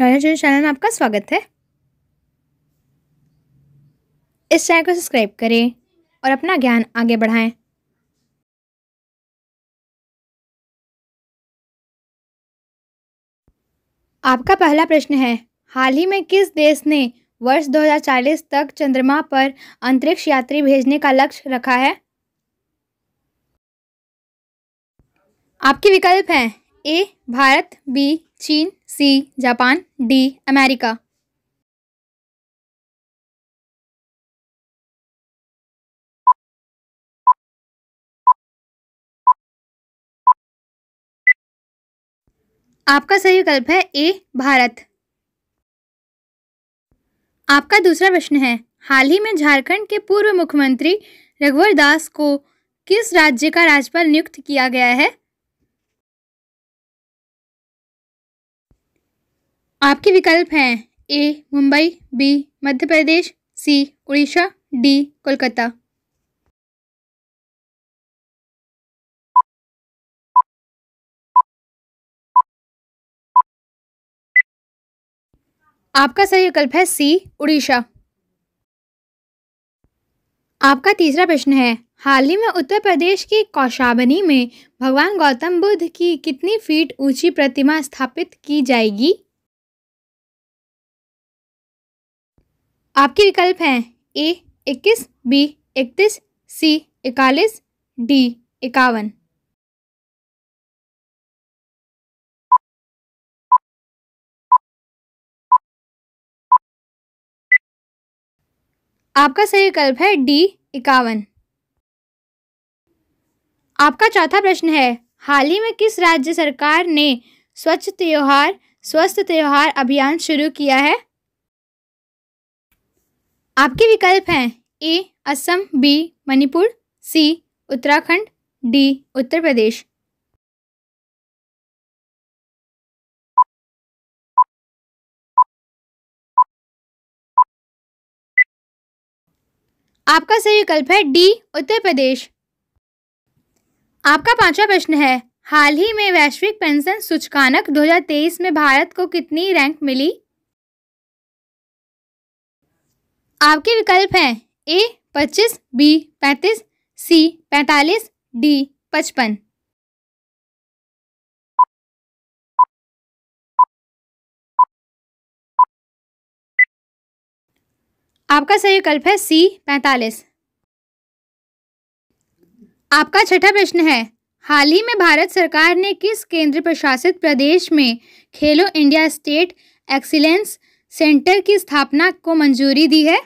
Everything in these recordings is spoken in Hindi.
नॉलेज चैनल में आपका स्वागत है इस चैनल को सब्सक्राइब करें और अपना ज्ञान आगे बढ़ाएं आपका पहला प्रश्न है हाल ही में किस देश ने वर्ष 2040 तक चंद्रमा पर अंतरिक्ष यात्री भेजने का लक्ष्य रखा है आपके विकल्प हैं ए भारत बी चीन सी जापान डी अमेरिका आपका सही विकल्प है ए भारत आपका दूसरा प्रश्न है हाल ही में झारखंड के पूर्व मुख्यमंत्री रघुवर दास को किस राज्य का राज्यपाल नियुक्त किया गया है आपके विकल्प हैं A Mumbai B Madhya Pradesh C Orissa D Kolkata आपका सही विकल्प है सी उड़ीसा आपका तीसरा प्रश्न है हाल ही में उत्तर प्रदेश के कौशाबनी में भगवान गौतम बुद्ध की कितनी फीट ऊंची प्रतिमा स्थापित की जाएगी आपके विकल्प हैं ए इक्कीस बी इकतीस सी इकतालीस डी इक्यावन आपका सही विकल्प है डी इक्यावन आपका चौथा प्रश्न है हाल ही में किस राज्य सरकार ने स्वच्छ त्योहार स्वस्थ त्योहार अभियान शुरू किया है आपके विकल्प हैं A Assam B Manipur C Uttarakhand D Uttar Pradesh आपका सही विकल्प है डी उत्तर प्रदेश आपका पांचवा प्रश्न है हाल ही में वैश्विक पेंशन सूचकांक 2023 में भारत को कितनी रैंक मिली आपके विकल्प हैं ए पच्चीस बी पैंतीस सी पैंतालीस डी पचपन आपका सही विकल्प है सी पैंतालीस आपका छठा प्रश्न है हाल ही में भारत सरकार ने किस केंद्र प्रशासित प्रदेश में खेलो इंडिया स्टेट एक्सीलेंस सेंटर की स्थापना को मंजूरी दी है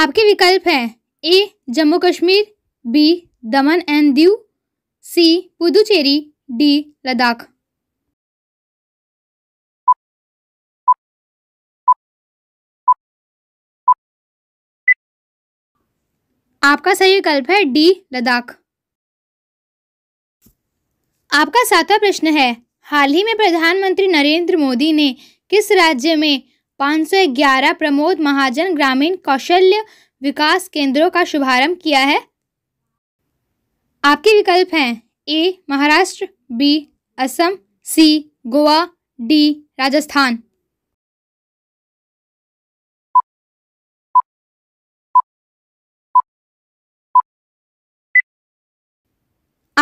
आपके विकल्प हैं A Jammu Kashmir B Daman and Diu C Puducherry D Ladakh आपका सही विकल्प है डी लद्दाख आपका सातवां प्रश्न है हाल ही में प्रधानमंत्री नरेंद्र मोदी ने किस राज्य में 511 प्रमोद महाजन ग्रामीण कौशल्य विकास केंद्रों का शुभारंभ किया है आपके विकल्प हैं A Maharashtra B Assam C Goa D Rajasthan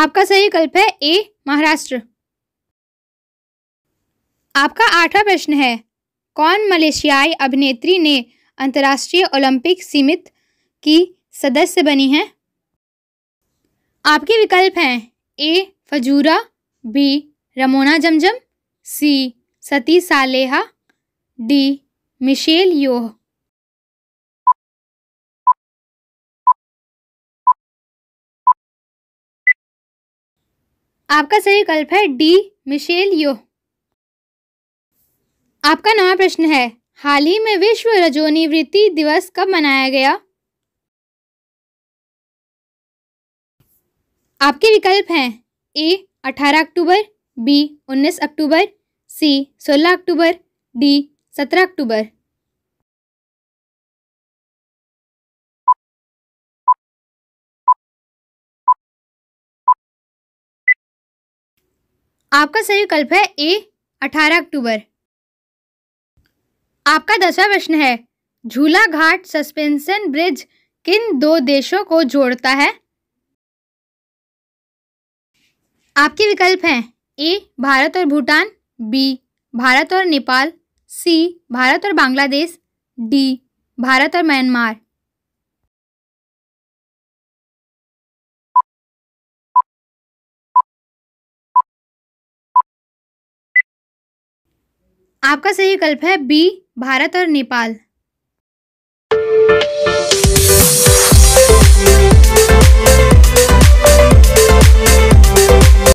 आपका सही विकल्प है ए महाराष्ट्र आपका आठवां प्रश्न है कौन मलेशियाई अभिनेत्री ने अंतर्राष्ट्रीय ओलंपिक सीमित की सदस्य बनी है आपके विकल्प हैं A Fazura B Ramona Zamzam C Siti Saleha D Michelle Yeoh आपका सही विकल्प है डी मिशेल योह आपका नवा प्रश्न है हाल ही में विश्व रजोनिवृत्ति दिवस कब मनाया गया आपके विकल्प हैं ए 18 अक्टूबर बी 19 अक्टूबर सी 16 अक्टूबर डी 17 अक्टूबर आपका सही विकल्प है ए 18 अक्टूबर आपका दसवा प्रश्न है झूला घाट सस्पेंशन ब्रिज किन दो देशों को जोड़ता है आपके विकल्प हैं ए भारत और भूटान बी भारत और नेपाल सी भारत और बांग्लादेश डी भारत और म्यांमार आपका सही विकल्प है बी भारत और नेपाल